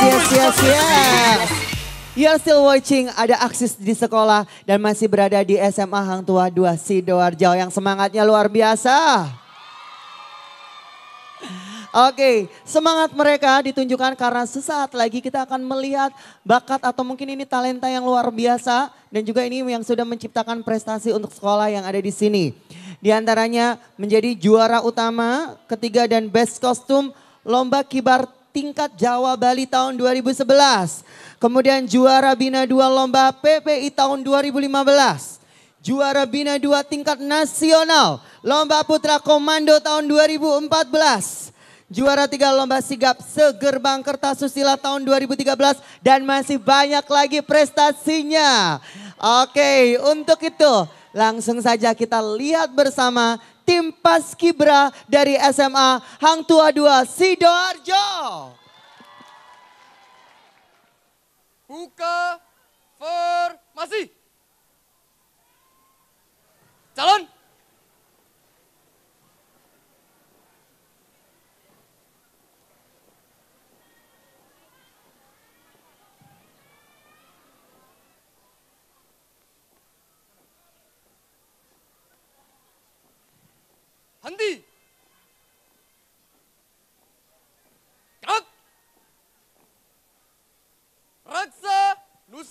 yes, yes, yes. You're still watching ada Aksis di sekolah dan masih berada di SMA Hang Tua 2 Sidoarjo yang semangatnya luar biasa. Oke, semangat mereka ditunjukkan karena sesaat lagi kita akan melihat bakat atau mungkin ini talenta yang luar biasa dan juga ini yang sudah menciptakan prestasi untuk sekolah yang ada di sini. Di antaranya menjadi juara utama, ketiga dan best kostum lomba kibar tingkat Jawa Bali tahun 2011. Kemudian juara Bina 2 Lomba PPI tahun 2015. Juara Bina 2 tingkat nasional Lomba Putra Komando tahun 2014. Juara tiga lomba sigap segerbang kertas susila tahun 2013 dan masih banyak lagi prestasinya. Oke, untuk itu langsung saja kita lihat bersama tim Paskibra dari SMA Hang Tua 2 Sidoarjo. Buka masih.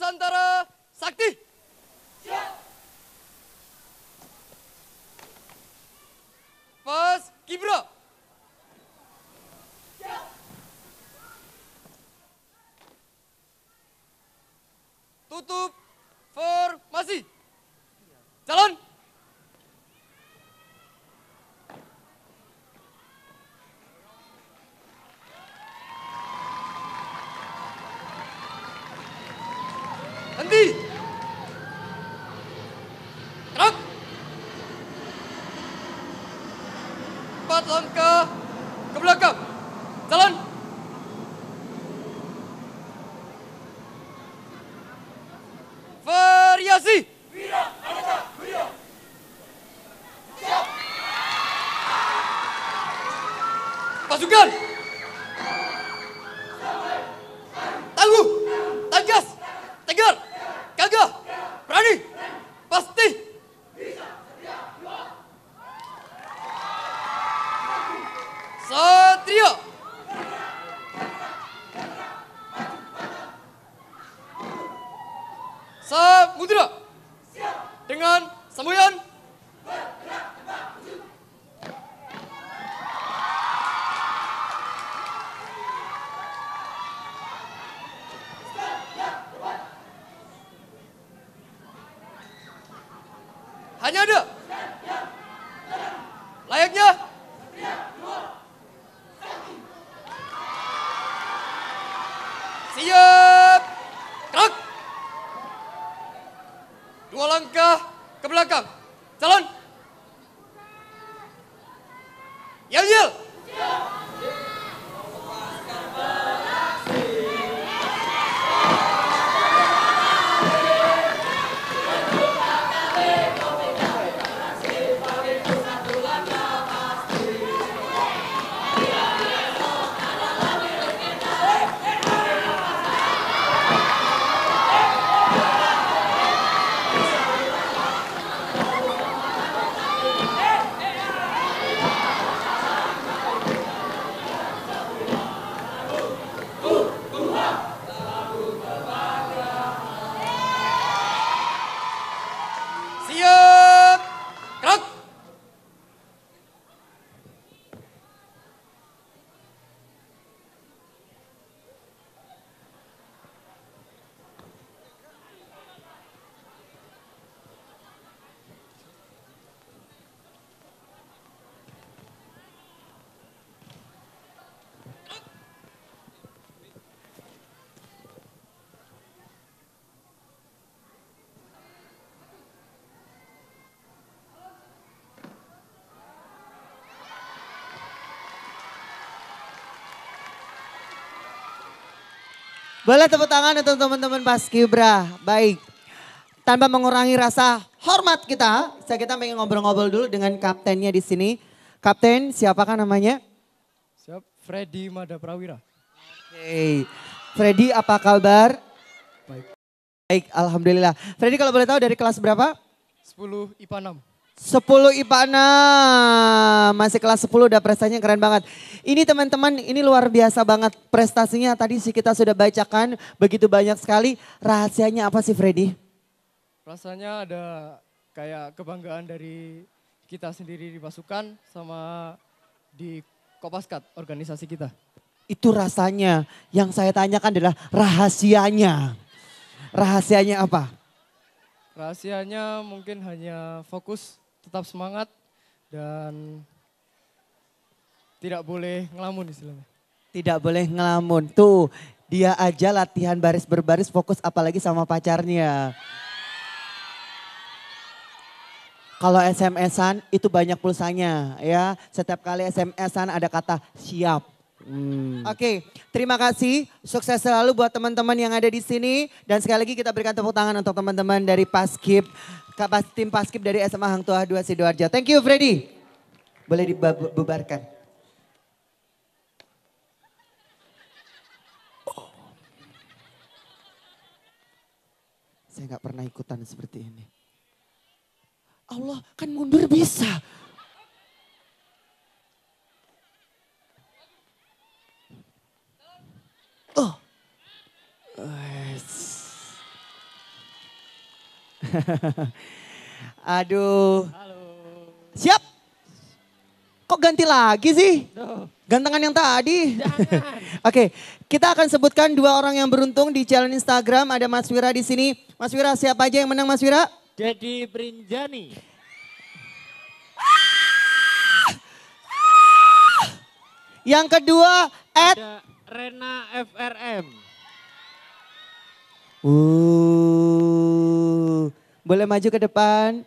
Nusantara Sakti. Siap. First, Kibra. Siap. Tutup Bapak ke ke belakang. Jalan. Variasi. Pasukan. mudra. Dengan semboyan Hanya ada layaknya siap dua langkah ke belakang. Calon. Boleh tepuk tangan untuk teman-teman pas kibra. Baik. Tanpa mengurangi rasa hormat kita, saya kita pengen ngobrol-ngobrol dulu dengan kaptennya di sini. Kapten, siapakah namanya? Siap, Freddy Mada Prawira. Oke. Okay. Freddy, apa kabar? Baik. Baik, alhamdulillah. Freddy kalau boleh tahu dari kelas berapa? 10 IPA 6. 10 IPA 6. Masih kelas 10 udah prestasinya keren banget. Ini teman-teman ini luar biasa banget prestasinya. Tadi sih kita sudah bacakan begitu banyak sekali. Rahasianya apa sih Freddy? Rasanya ada kayak kebanggaan dari kita sendiri di pasukan sama di Kopaskat organisasi kita. Itu rasanya. Yang saya tanyakan adalah rahasianya. Rahasianya apa? Rahasianya mungkin hanya fokus tetap semangat dan tidak boleh ngelamun istilahnya. Tidak boleh ngelamun. Tuh, dia aja latihan baris berbaris fokus apalagi sama pacarnya. Kalau SMS-an itu banyak pulsanya ya. Setiap kali SMS-an ada kata siap. Hmm. Oke, terima kasih. Sukses selalu buat teman-teman yang ada di sini. Dan sekali lagi kita berikan tepuk tangan untuk teman-teman dari Paskib. Tim Paskip dari SMA Hang Tuah 2 Sidoarjo. Thank you Freddy. Boleh dibubarkan. Saya nggak pernah ikutan seperti ini. Allah kan mundur bisa. Aduh. Halo. Siap. Kok ganti lagi sih? Gantengan yang tadi. Oke, kita akan sebutkan dua orang yang beruntung di channel Instagram. Ada Mas Wira di sini. Mas Wira, siapa aja yang menang Mas Wira? Jadi Prinjani. Yang kedua, Ed. Rena FRM. Uh. Boleh maju ke depan.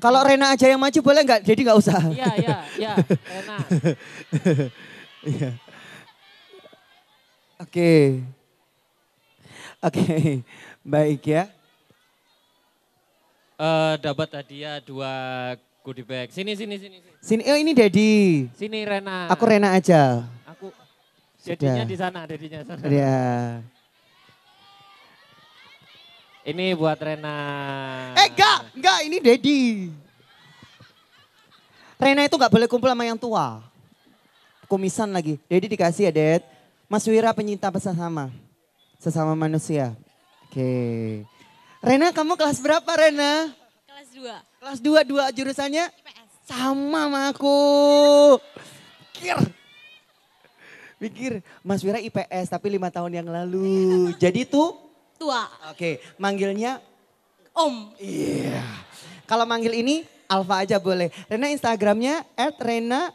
Kalau Rena aja yang maju boleh nggak? Jadi nggak usah. Iya, iya, iya. Rena. Iya. Oke. Oke, baik ya. Uh, dapat hadiah dua goodie bag. Sini, sini, sini. Sini, sini oh, ini Dedi. Sini Rena. Aku Rena aja. Aku. Jadinya di sana, jadinya sana. Iya. Yeah. Ini buat Rena. Eh enggak, enggak ini Dedi. Rena itu nggak boleh kumpul sama yang tua. Kumisan lagi. Dedi dikasih ya, Ded. Mas Wira penyinta sesama. Sesama manusia. Oke. Rena kamu kelas berapa Rena? Kelas dua. Kelas dua, dua jurusannya? IPS. Sama sama aku. Kir mikir Mas Wira IPS tapi lima tahun yang lalu. Iya. Jadi tuh tua. Oke, manggilnya Om. Iya. Yeah. Kalau manggil ini Alfa aja boleh. Rena Instagramnya @rena.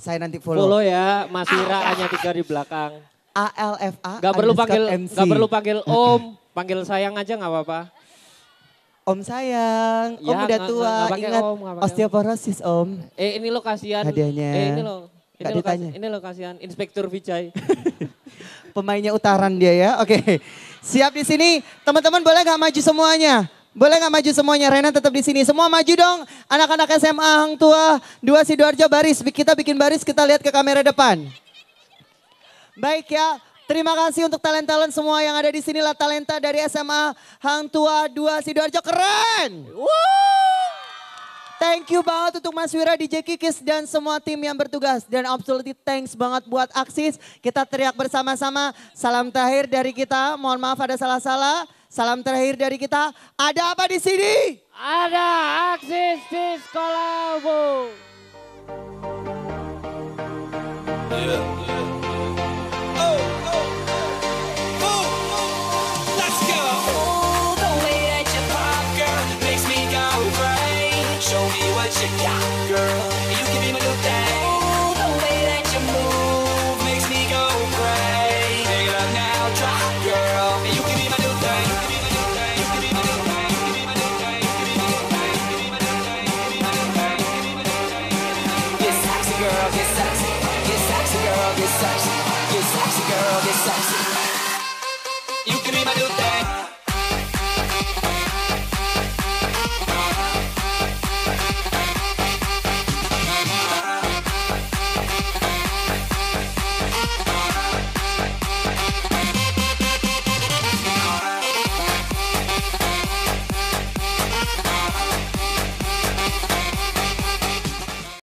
Saya nanti follow. Follow ya, Mas Ira ah. hanya tiga di belakang. A L F A. Gak perlu panggil, MC. gak perlu panggil Om, panggil sayang aja nggak apa-apa. Om sayang, ya, Om udah tua, gak, gak ingat om, gak osteoporosis Om. Eh ini lo kasihan. Hadiahnya. Eh ini lo. Ini lo, ini lo Inspektur Vijay. pemainnya utaran dia ya. Oke, okay. siap di sini. Teman-teman boleh nggak maju semuanya? Boleh nggak maju semuanya? Renan tetap di sini. Semua maju dong. Anak-anak SMA Hang Tua, dua Sidoarjo baris. Kita bikin baris, kita lihat ke kamera depan. Baik ya, Terima kasih untuk talent-talent semua yang ada di sinilah talenta dari SMA Hang Tua si Sidoarjo. Keren! Woo! Thank you banget untuk Mas Wira, DJ Kikis, dan semua tim yang bertugas. Dan absolutely thanks banget buat Aksis. Kita teriak bersama-sama. Salam terakhir dari kita. Mohon maaf ada salah-salah. Salam terakhir dari kita. Ada apa di sini? Ada Aksis di sekolahmu. Yeah, yeah.